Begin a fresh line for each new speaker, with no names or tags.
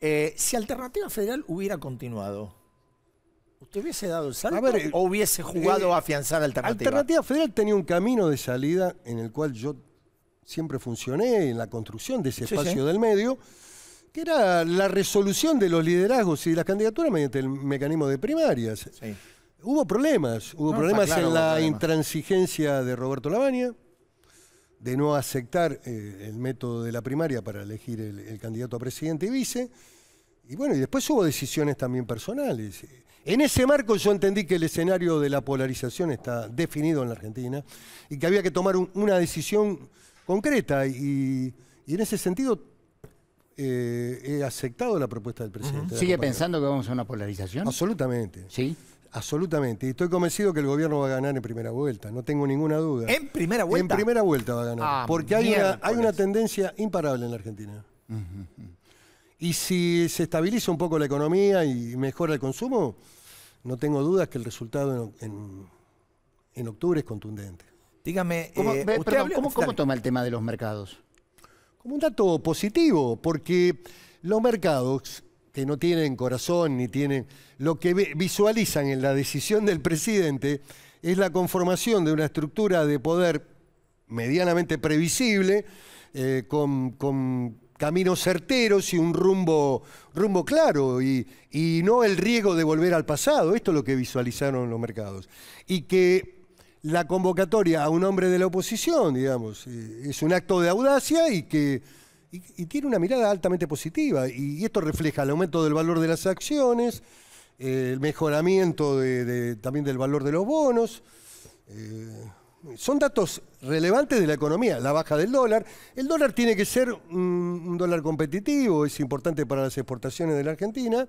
Eh, si Alternativa Federal hubiera continuado, ¿usted hubiese dado el salto o hubiese eh, jugado eh, a afianzar Alternativa? Alternativa Federal tenía un camino de salida en el cual yo siempre funcioné en la construcción de ese espacio del medio, que era la resolución de los liderazgos y de las candidaturas mediante el mecanismo de primarias. Hubo problemas, hubo problemas en la intransigencia de Roberto Lavagna de no aceptar eh, el método de la primaria para elegir el, candidato a presidente y vice. Y bueno, y después hubo decisiones también personales. En ese marco yo entendí que el escenario de la polarización está definido en la Argentina y que había que tomar una decisión concreta y, en ese sentido eh, he aceptado la propuesta del presidente. ¿Sigue pensando que vamos a una polarización? Absolutamente. Sí. Absolutamente. Y estoy convencido que el gobierno va a ganar en primera vuelta, no tengo ninguna duda. ¿En primera vuelta? En primera vuelta va a ganar. Ah, porque hay una, tendencia imparable en la Argentina. Y si se estabiliza un poco la economía y mejora el consumo, no tengo dudas que el resultado en, octubre es contundente. Dígame, ¿Cómo, eh, ¿cómo toma el tema de los mercados? Como un dato positivo, porque los mercados que no tienen corazón ni tienen... Lo que visualizan en la decisión del presidente es la conformación de una estructura de poder medianamente previsible, eh, con, caminos certeros y un rumbo, rumbo claro, y, y no el riesgo de volver al pasado. Esto es lo que visualizaron los mercados. Y que la convocatoria a un hombre de la oposición, digamos. Eh, es un acto de audacia y que y, tiene una mirada altamente positiva. Y, esto refleja el aumento del valor de las acciones, el mejoramiento de, también del valor de los bonos. Eh, son datos relevantes de la economía, la baja del dólar. El dólar tiene que ser un dólar competitivo, es importante para las exportaciones de la Argentina.